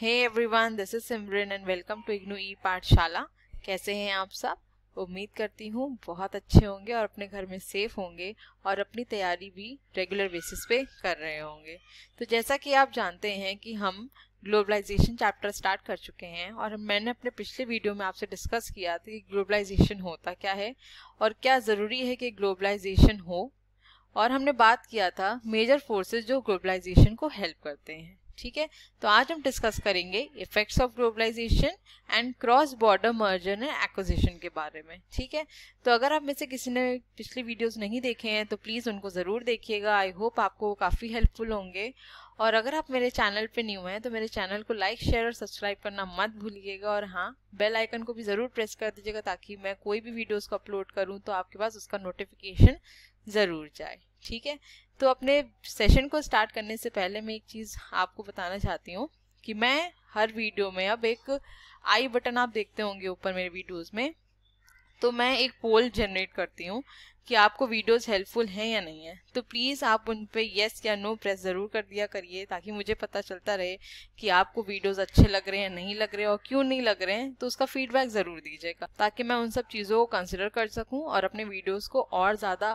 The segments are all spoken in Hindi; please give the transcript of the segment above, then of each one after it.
Hey everyone this is Simran and welcome to IGNOU e Pathshala कैसे हैं आप सब उम्मीद करती हूँ बहुत अच्छे होंगे और अपने घर में सेफ होंगे और अपनी तैयारी भी रेगुलर बेसिस पे कर रहे होंगे तो जैसा कि आप जानते हैं कि हम ग्लोबलाइजेशन चैप्टर स्टार्ट कर चुके हैं और मैंने अपने पिछले वीडियो में आपसे डिस्कस किया था कि ग्लोबलाइजेशन होता क्या है और क्या ज़रूरी है कि ग्लोबलाइजेशन हो और हमने बात किया था मेजर फोर्सेस जो ग्लोबलाइजेशन को हेल्प करते हैं ठीक है तो आज हम डिस्कस करेंगे effects of globalisation and cross border merger and acquisition के बारे में ठीक है तो अगर आप में से किसी ने पिछली वीडियोस नहीं देखे हैं तो प्लीज़ उनको ज़रूर देखिएगा आई होप आपको काफ़ी हेल्पफुल होंगे और अगर आप मेरे चैनल पे न्यू हैं तो मेरे चैनल को लाइक शेयर और सब्सक्राइब करना मत भूलिएगा और हाँ बेल आइकन को भी ज़रूर प्रेस कर दीजिएगा ताकि मैं कोई भी वीडियोस को अपलोड करूँ तो आपके पास उसका नोटिफिकेशन ज़रूर जाए ठीक है तो अपने सेशन को स्टार्ट करने से पहले मैं एक चीज़ आपको बताना चाहती हूँ कि मैं हर वीडियो में अब एक आई बटन आप देखते होंगे ऊपर मेरे वीडियोस में तो मैं एक पोल जनरेट करती हूँ कि आपको वीडियोस हेल्पफुल हैं या नहीं है तो प्लीज़ आप उन पर येस या नो प्रेस ज़रूर कर दिया करिए ताकि मुझे पता चलता रहे कि आपको वीडियोस अच्छे लग रहे हैं नहीं लग रहे और क्यों नहीं लग रहे हैं तो उसका फीडबैक ज़रूर दीजिएगा ताकि मैं उन सब चीज़ों को कंसिडर कर सकूँ और अपने वीडियोज़ को और ज़्यादा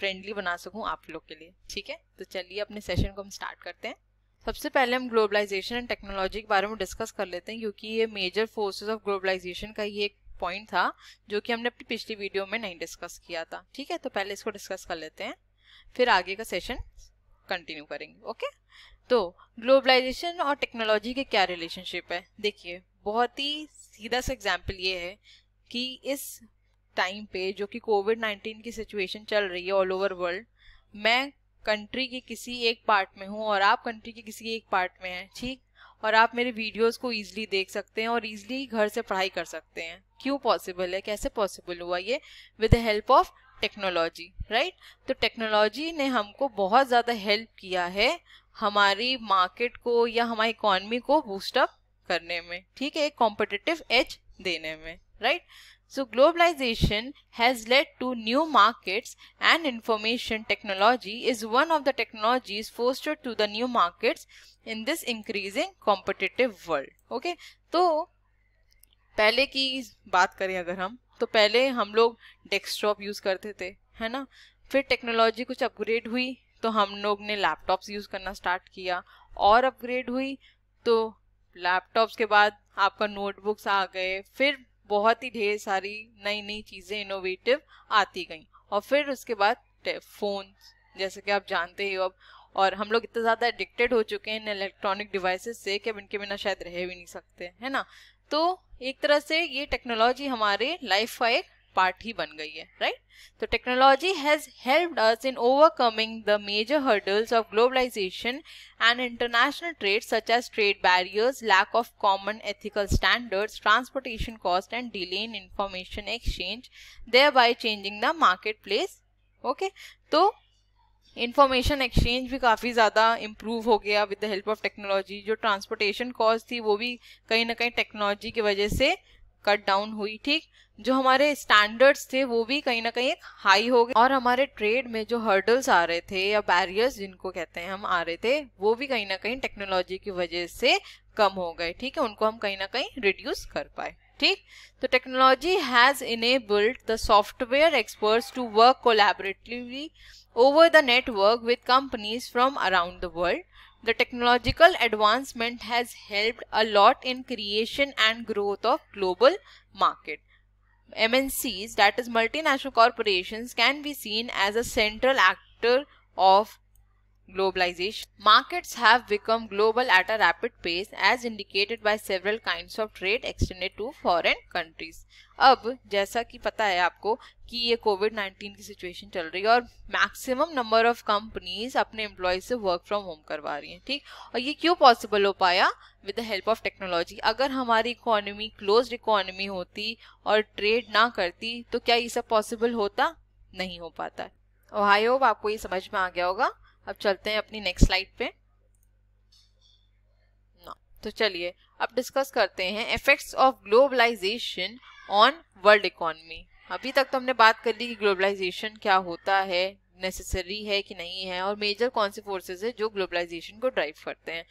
फ्रेंडली बना सकूँ आप लोग के लिए ठीक है तो चलिए अपने सेशन को हम स्टार्ट करते हैं सबसे पहले हम ग्लोबलाइजेशन एंड टेक्नोलॉजी के बारे में डिस्कस कर लेते हैं क्योंकि ये मेजर फोर्सेस ऑफ ग्लोबलाइजेशन का ये एक पॉइंट था जो कि हमने अपनी पिछली वीडियो में नहीं डिस्कस किया था ठीक है तो पहले इसको डिस्कस कर लेते हैं फिर आगे का सेशन कंटिन्यू करेंगे ओके तो ग्लोबलाइजेशन और टेक्नोलॉजी के क्या रिलेशनशिप है देखिए बहुत ही सीधा सा एग्जाम्पल ये है कि इस टाइम पे जो कि कोविड नाइन्टीन की सिचुएशन चल रही है ऑल ओवर वर्ल्ड मैं कंट्री के किसी एक पार्ट में हूँ और आप कंट्री के किसी एक पार्ट में हैं ठीक और आप मेरे वीडियोस को ईजिली देख सकते हैं और ईजिली घर से पढ़ाई कर सकते हैं क्यों पॉसिबल है कैसे पॉसिबल हुआ ये with the help of technology right तो टेक्नोलॉजी ने हमको बहुत ज़्यादा हेल्प किया है हमारी मार्केट को या हमारी इकॉनमी को बूस्टअप करने में ठीक है एक कॉम्पिटिटिव एज देने में right So globalization has led to new markets and information technology is one of the technologies fostered to the new markets in this increasing competitive world. Okay, to पहले की बात करें अगर हम तो पहले हम लोग डेस्कटॉप यूज़ करते थे है ना फिर टेक्नोलॉजी कुछ अपग्रेड हुई तो हम लोग ने लैपटॉप्स यूज़ करना स्टार्ट किया और अपग्रेड हुई तो लैपटॉप्स के बाद आपका नोटबुक्स आ गए फिर बहुत ही ढेर सारी नई नई चीज़ें इनोवेटिव आती गई और फिर उसके बाद फ़ोन जैसे कि आप जानते ही हो अब और हम लोग इतना ज़्यादा एडिक्टेड हो चुके हैं इन इलेक्ट्रॉनिक डिवाइसेस से कि अब इनके बिना शायद रह भी नहीं सकते है ना तो एक तरह से ये टेक्नोलॉजी हमारे लाइफ का एक पार्ट ही बन गई है राइट तो technology has help us in overcoming the major hurdles of globalisation and international trade such as trade barriers lack of common ethical standards transportation cost and delay in information exchange thereby changing the market place okay तो इंफॉर्मेशन एक्सचेंज भी काफ़ी ज़्यादा इम्प्रूव हो गया with the help of technology जो ट्रांसपोर्टेशन कॉस्ट थी वो भी कहीं ना कहीं टेक्नोलॉजी की वजह से कट डाउन हुई ठीक जो हमारे स्टैंडर्ड्स थे वो भी कहीं ना कहीं हाई हो गए और हमारे ट्रेड में जो हर्डल्स आ रहे थे या बैरियर्स जिनको कहते हैं हम आ रहे थे वो भी कहीं ना कहीं टेक्नोलॉजी की वजह से कम हो गए ठीक है उनको हम कहीं ना कहीं रिड्यूस कर पाए ठीक तो technology has enabled the software experts to work collaboratively over the network with companies from around the world The technological advancement has helped a lot in creation and growth of global market. MNCs, that is multinational corporations, can be seen as a central actor of globalization. Markets have become global at a rapid pace as indicated by several kinds of trade extended to foreign countries. अब जैसा कि पता है आपको कि ये कोविड 19 की सिचुएशन चल रही है और मैक्सिमम नंबर ऑफ कंपनीज अपने एम्प्लॉय से वर्क फ्रॉम होम करवा रही हैं ठीक और ये क्यों पॉसिबल हो पाया with the help of technology अगर हमारी इकोनॉमी क्लोज इकोनॉमी होती और ट्रेड ना करती तो क्या ये सब पॉसिबल होता नहीं हो पाता आई होप आपको ये समझ में आ गया होगा अब चलते हैं अपनी नेक्स्ट स्लाइड पे ना तो चलिए अब डिस्कस करते हैं effects of globalization on world economy अभी तक तो हमने बात कर ली कि ग्लोबलाइजेशन क्या होता है नेसेसरी है कि नहीं है और मेजर कौन से फोर्सेज है जो ग्लोबलाइजेशन को ड्राइव करते हैं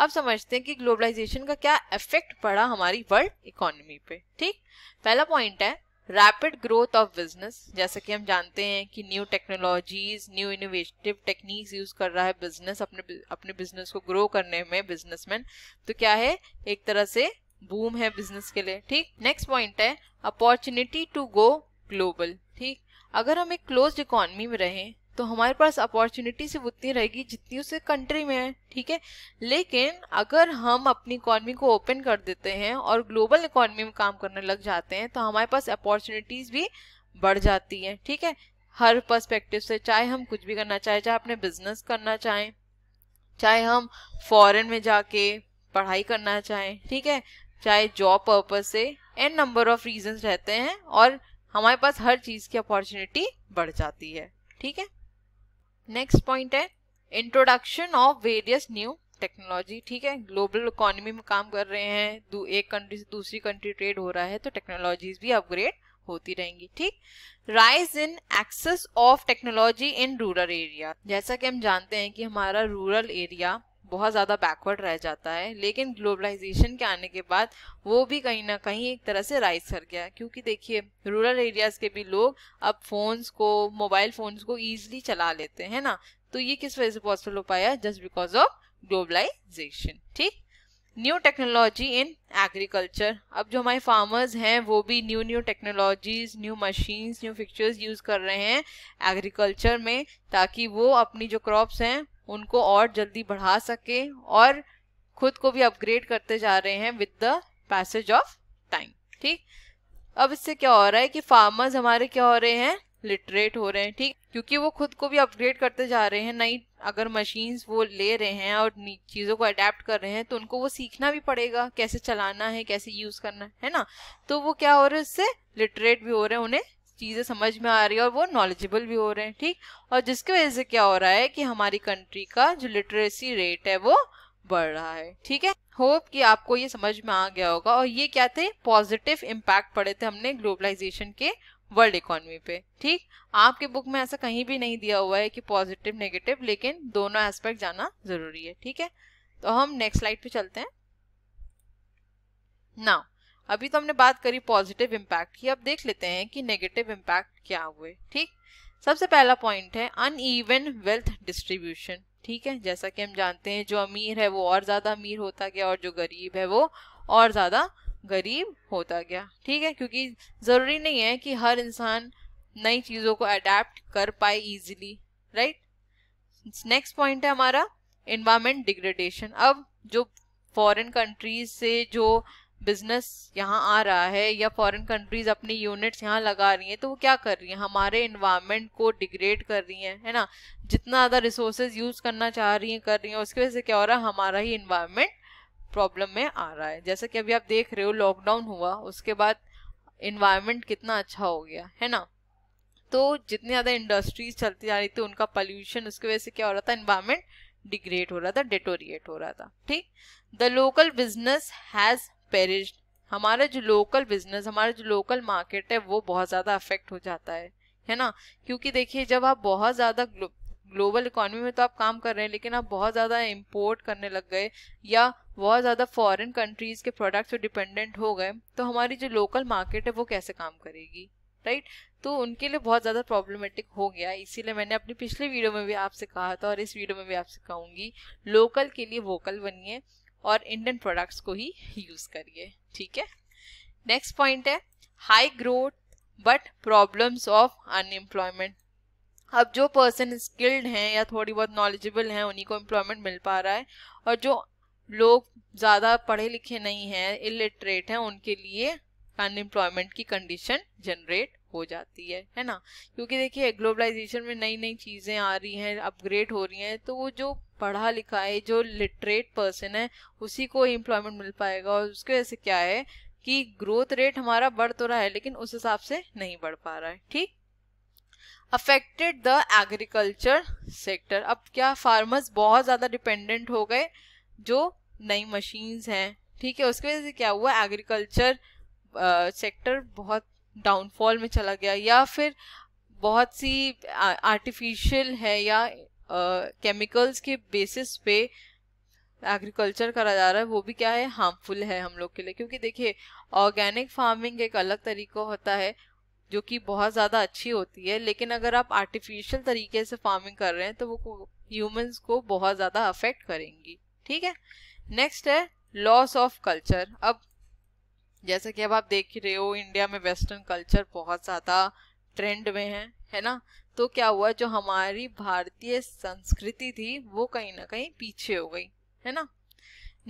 अब समझते हैं कि ग्लोबलाइजेशन का क्या इफेक्ट पड़ा हमारी वर्ल्ड इकोनॉमी पे ठीक पहला पॉइंट है रैपिड ग्रोथ ऑफ बिजनेस जैसे कि हम जानते हैं कि new technologies new innovative techniques use कर रहा है बिजनेस अपने अपने बिजनेस को ग्रो करने में बिजनेसमैन तो क्या है एक तरह से बूम है बिजनेस के लिए ठीक नेक्स्ट पॉइंट है अपॉर्चुनिटी टू गो ग्लोबल ठीक अगर हम एक क्लोज इकोनमी में रहें तो हमारे पास अपॉर्चुनिटी सिर्फ उतनी रहेगी जितनी उसे कंट्री में है ठीक है लेकिन अगर हम अपनी इकॉनमी को ओपन कर देते हैं और ग्लोबल इकॉनमी में काम करने लग जाते हैं तो हमारे पास अपॉर्चुनिटीज़ भी बढ़ जाती है ठीक है हर पर्सपेक्टिव से चाहे हम कुछ भी करना चाहें चाहे अपने बिजनेस करना चाहें चाहे हम फॉरेन में जाके पढ़ाई करना चाहें ठीक है चाहे जॉब पर्पज से एन नंबर ऑफ रीजन रहते हैं और हमारे पास हर चीज़ की अपॉर्चुनिटी बढ़ जाती है ठीक है नेक्स्ट पॉइंट है introduction of various new technology ठीक है ग्लोबल इकोनॉमी में काम कर रहे हैं एक कंट्री से दूसरी कंट्री ट्रेड हो रहा है तो टेक्नोलॉजीज भी अपग्रेड होती रहेंगी ठीक rise in access of technology in rural area जैसा कि हम जानते हैं कि हमारा रूरल एरिया बहुत ज़्यादा बैकवर्ड रह जाता है लेकिन ग्लोबलाइजेशन के आने के बाद वो भी कहीं ना कहीं एक तरह से राइज कर गया क्योंकि देखिए रूरल एरियाज़ के भी लोग अब फ़ोन्स को मोबाइल फ़ोन्स को ईजिली चला लेते हैं ना तो ये किस वजह से पॉसिबल हो पाया जस्ट बिकॉज ऑफ ग्लोबलाइजेशन ठीक न्यू टेक्नोलॉजी इन एग्रीकल्चर अब जो हमारे फार्मर्स हैं वो भी new new technologies new machines new fixtures use कर रहे हैं एग्रीकल्चर में ताकि वो अपनी जो क्रॉप्स हैं उनको और जल्दी बढ़ा सके और खुद को भी अपग्रेड करते जा रहे हैं with the passage of time ठीक अब इससे क्या हो रहा है कि फार्मर्स हमारे क्या हो रहे हैं लिटरेट हो रहे हैं ठीक क्योंकि वो खुद को भी अपग्रेड करते जा रहे हैं नई अगर मशीन्स वो ले रहे हैं और चीज़ों को अडेप्ट कर रहे हैं तो उनको वो सीखना भी पड़ेगा कैसे चलाना है कैसे यूज़ करना है ना तो वो क्या हो रहा है उससे लिटरेट भी हो रहे हैं उन्हें चीज़ें समझ में आ रही है और वो नॉलेजेबल भी हो रहे हैं ठीक और जिसकी वजह से क्या हो रहा है कि हमारी कंट्री का जो लिटरेसी रेट है वो बढ़ रहा है ठीक है होप कि आपको ये समझ में आ गया होगा और ये क्या थे पॉजिटिव इम्पैक्ट पड़े थे हमने ग्लोबलाइजेशन के वर्ल्ड इकोनॉमी पे ठीक आपके बुक में ऐसा कहीं भी नहीं दिया हुआ है कि पॉजिटिव नेगेटिव लेकिन दोनों एस्पेक्ट जाना जरूरी है ठीक है तो हम नेक्स्ट स्लाइड पे चलते हैं नाउ अभी तो हमने बात करी पॉजिटिव इम्पैक्ट की अब देख लेते हैं कि नेगेटिव इम्पैक्ट क्या हुए ठीक सबसे पहला पॉइंट है अनइवन वेल्थ डिस्ट्रीब्यूशन ठीक है जैसा कि हम जानते हैं जो अमीर है वो और ज़्यादा अमीर होता गया और जो गरीब है वो और ज़्यादा गरीब होता गया ठीक है क्योंकि ज़रूरी नहीं है कि हर इंसान नई चीज़ों को अडेप्ट कर पाए ईजिली राइट नेक्स्ट पॉइंट है हमारा इन्वामेंट डिग्रेडेशन अब जो फॉरेन कंट्रीज से जो बिजनेस यहाँ आ रहा है या फॉरेन कंट्रीज अपनी यूनिट्स यहाँ लगा रही हैं तो वो क्या कर रही हैं हमारे इन्वायरमेंट को डिग्रेड कर रही हैं है ना जितना ज़्यादा रिसोर्सेज यूज़ करना चाह रही हैं कर रही हैं उसकी वजह से क्या हो रहा है हमारा ही इन्वायरमेंट प्रॉब्लम में आ रहा है जैसा कि अभी आप देख रहे हो लॉकडाउन हुआ उसके बाद इन्वायरमेंट कितना अच्छा हो गया है ना तो जितनी ज़्यादा इंडस्ट्रीज चलती जा रही थी उनका पॉल्यूशन उसकी वजह से क्या हो रहा था इन्वायरमेंट डिग्रेड हो रहा था डिटोरिएट हो रहा था ठीक the local business has perish हमारा जो लोकल बिजनेस हमारा जो लोकल मार्केट है वो बहुत ज़्यादा अफेक्ट हो जाता है है ना क्योंकि देखिए जब आप बहुत ज़्यादा ग्लोबल इकोनॉमी में तो आप काम कर रहे हैं लेकिन आप बहुत ज़्यादा इम्पोर्ट करने लग गए या बहुत ज़्यादा फॉरेन कंट्रीज़ के प्रोडक्ट्स पे डिपेंडेंट हो गए तो हमारी जो लोकल मार्केट है वो कैसे काम करेगी राइट तो उनके लिए बहुत ज़्यादा प्रॉब्लमेटिक हो गया इसीलिए मैंने अपनी पिछले वीडियो में भी आपसे कहा था और इस वीडियो में भी आपसे कहूँगी लोकल के लिए वोकल बनिए और इंडियन प्रोडक्ट्स को ही यूज़ करिए ठीक है नेक्स्ट पॉइंट है high growth but problems of unemployment अब जो पर्सन स्किल्ड हैं या थोड़ी बहुत नॉलेजेबल हैं उन्हीं को एम्प्लॉयमेंट मिल पा रहा है और जो लोग ज़्यादा पढ़े लिखे नहीं हैं इलिटरेट हैं उनके लिए अनएम्प्लॉयमेंट की कंडीशन जनरेट हो जाती है है ना क्योंकि देखिए ग्लोबलाइजेशन में नई नई चीज़ें आ रही हैं अपग्रेड हो रही हैं तो वो जो पढ़ा लिखा है जो लिटरेट पर्सन है उसी को एम्प्लॉयमेंट मिल पाएगा और उसकी वजह से क्या है कि ग्रोथ रेट हमारा बढ़ तो रहा है लेकिन उस हिसाब से नहीं बढ़ पा रहा है ठीक अफेक्टेड द एग्रीकल्चर सेक्टर अब क्या फार्मर्स बहुत ज़्यादा डिपेंडेंट हो गए जो नई मशीन्स हैं ठीक है उसकी वजह से क्या हुआ एग्रीकल्चर सेक्टर बहुत डाउनफॉल में चला गया या फिर बहुत सी आर्टिफिशियल है या केमिकल्स के बेसिस पे एग्रीकल्चर करा जा रहा है वो भी क्या है हार्मफुल है हम लोग के लिए क्योंकि देखिए ऑर्गेनिक फार्मिंग एक अलग तरीका होता है जो कि बहुत ज़्यादा अच्छी होती है लेकिन अगर आप आर्टिफिशियल तरीके से फार्मिंग कर रहे हैं तो वो ह्यूमंस को बहुत ज़्यादा अफेक्ट करेंगी ठीक है नेक्स्ट है लॉस ऑफ कल्चर अब जैसा कि अब आप देख ही रहे हो इंडिया में वेस्टर्न कल्चर बहुत ज़्यादा ट्रेंड में है है ना तो क्या हुआ जो हमारी भारतीय संस्कृति थी वो कहीं ना कहीं पीछे हो गई है ना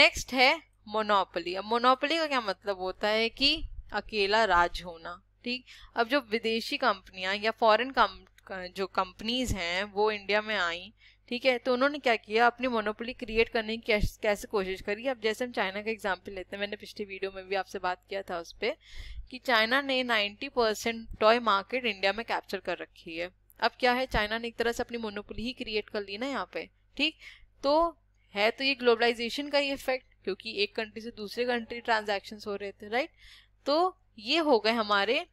नेक्स्ट है मोनोपली अब मोनोपली का क्या मतलब होता है कि अकेला राज होना ठीक अब जो विदेशी कंपनियां या फॉरेन कम जो कंपनीज हैं वो इंडिया में आई ठीक है तो उन्होंने क्या किया अपनी मोनोपोली क्रिएट करने की कैसे, कोशिश करी अब जैसे हम चाइना का एग्जाम्पल लेते हैं मैंने पिछली वीडियो में भी आपसे बात किया था उस पर कि चाइना ने 90 परसेंट टॉय मार्केट इंडिया में कैप्चर कर रखी है अब क्या है चाइना ने एक तरह से अपनी मोनोपोली ही क्रिएट कर ली ना यहाँ पे ठीक तो है तो ये ग्लोबलाइजेशन का ही इफेक्ट क्योंकि एक कंट्री से दूसरे कंट्री ट्रांजेक्शन हो रहे थे राइट तो ये हो गए हमारे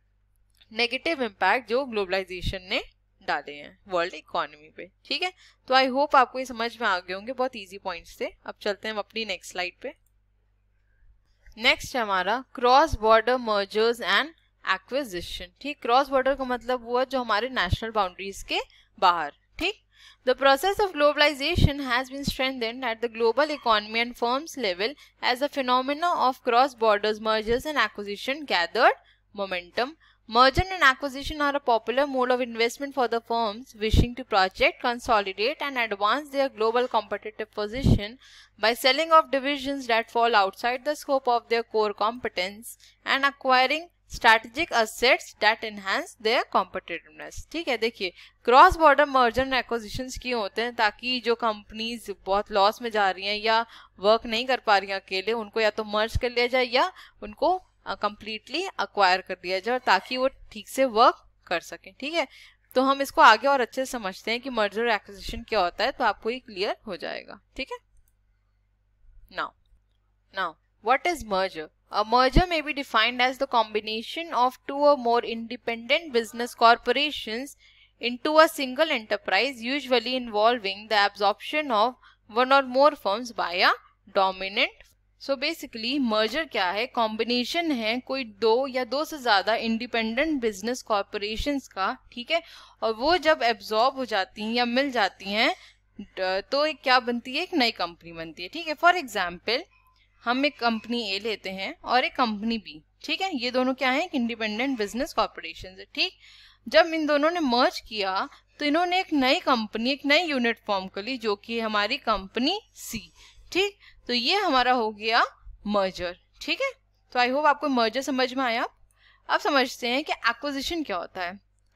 नेगेटिव इम्पैक्ट जो ग्लोबलाइजेशन ने डाले हैं वर्ल्ड इकोनॉमी पे ठीक है तो आई होप आपको ये समझ में आ गए होंगे बहुत इजी पॉइंट्स थे अब चलते हैं हम अपनी नेक्स्ट स्लाइड पे नेक्स्ट हमारा cross border mergers and acquisition ठीक क्रॉस बॉर्डर का मतलब हुआ जो हमारे नेशनल बाउंड्रीज के बाहर ठीक The process of globalization has been strengthened at the global economy and firms level as a phenomena of cross borders mergers and acquisition gathered momentum Merger and acquisition are a popular mode of investment for the firms wishing to project, consolidate, and advance their global competitive position by selling off divisions that fall outside the scope of their core competence and acquiring strategic assets that enhance their competitiveness. ठीक है देखिए cross border merger and acquisition क्यों होते हैं ताकि जो कंपनीज बहुत लॉस में जा रही हैं या वर्क नहीं कर पा रही हैं अकेले उनको या तो मर्ज कर लिया जाए या उनको कंप्लीटली अक्वायर कर दिया जाए ताकि वो ठीक से वर्क कर सके ठीक है तो हम इसको आगे और अच्छे से समझते हैं कि मर्जर एक्विजिशन क्या होता है तो आपको ये क्लियर हो जाएगा ठीक है now now what is merger a merger may be defined as the combination of two a more independent business corporation into a single enterprise usually involving the absorption of one or more forms by a dominant so basically merger क्या है कॉम्बिनेशन है कोई दो या दो से ज्यादा इंडिपेंडेंट बिजनेस कॉरपोरेशन का ठीक है और वो जब एब्जॉर्ब हो जाती हैं या मिल जाती हैं तो क्या बनती है एक नई कंपनी बनती है ठीक है फॉर एग्जाम्पल हम एक कंपनी ए लेते हैं और एक कंपनी बी ठीक है ये दोनों क्या है इंडिपेंडेंट बिजनेस कॉरपोरेशन है ठीक जब इन दोनों ने मर्ज किया तो इन्होंने एक नई कंपनी एक नई यूनिट फॉर्म कर ली जो कि हमारी कंपनी सी ठीक तो ये हमारा हो गया मर्जर ठीक है तो आई होप आपको मर्जर समझ में आया अब समझते हैं कि एक्विजिशन क्या होता है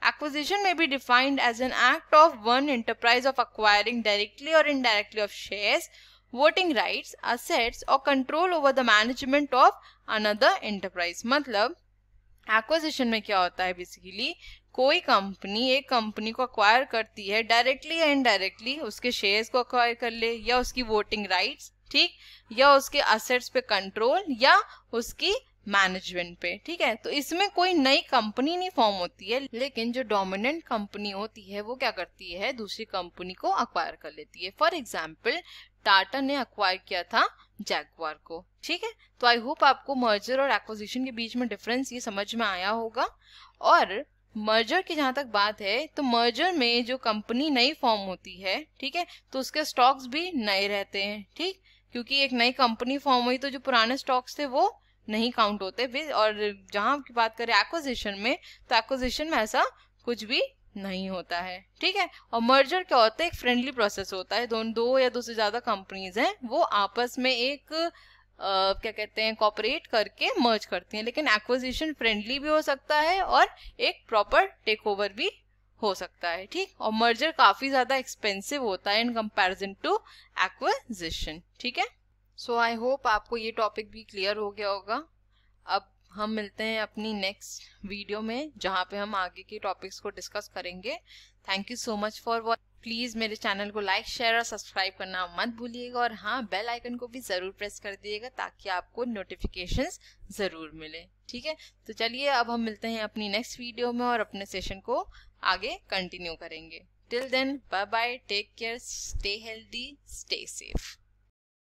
acquisition may be defined as an act of one enterprise of acquiring directly or indirectly of share voting right assets or control over the management of another enterprise मतलब एक्विजिशन में क्या होता है बेसिकली कोई कंपनी एक कंपनी को अक्वायर करती है डायरेक्टली या इनडायरेक्टली उसके शेयर्स को अक्वायर कर ले या उसकी वोटिंग राइट्स ठीक या उसके असेट्स पे कंट्रोल या उसकी मैनेजमेंट पे ठीक है तो इसमें कोई नई कंपनी नहीं फॉर्म होती है लेकिन जो डोमिनेंट कंपनी होती है वो क्या करती है दूसरी कंपनी को अक्वायर कर लेती है फॉर एग्जाम्पल टाटा ने अक्वायर किया था जैगवार को ठीक है तो आई होप आपको मर्जर और एक्विजिशन के बीच में डिफरेंस ये समझ में आया होगा और मर्जर की जहां तक बात है तो मर्जर में जो कंपनी नई फॉर्म होती है ठीक है तो उसके स्टॉक्स भी नए रहते हैं ठीक क्योंकि एक नई कंपनी फॉर्म हुई तो जो पुराने स्टॉक्स थे वो नहीं काउंट होते और जहां की बात करें एक्विजिशन में तो एक्विजिशन में ऐसा कुछ भी नहीं होता है ठीक है और मर्जर क्या होता है एक फ्रेंडली प्रोसेस होता है दोनों दो या दो से ज़्यादा कंपनीज हैं वो आपस में एक आ, क्या कहते हैं कॉपरेट करके मर्ज करती हैं लेकिन एक्विजिशन फ्रेंडली भी हो सकता है और एक प्रॉपर टेक ओवर भी हो सकता है ठीक और मर्जर काफी ज्यादा एक्सपेंसिव होता है इन कंपैरिजन टू एक्विजिशन ठीक है सो आई होप आपको ये टॉपिक भी क्लियर हो गया होगा अब हम मिलते हैं अपनी नेक्स्ट वीडियो में जहाँ पे हम आगे के टॉपिक्स को डिस्कस करेंगे thank you so much for watch please मेरे चैनल को लाइक शेयर और सब्सक्राइब करना मत भूलिएगा और हाँ बेल आइकन को भी जरूर प्रेस कर दिएगा ताकि आपको नोटिफिकेशंस जरूर मिले ठीक है तो चलिए अब हम मिलते हैं अपनी नेक्स्ट वीडियो में और अपने सेशन को आगे कंटिन्यू करेंगे till then bye bye take care stay healthy stay safe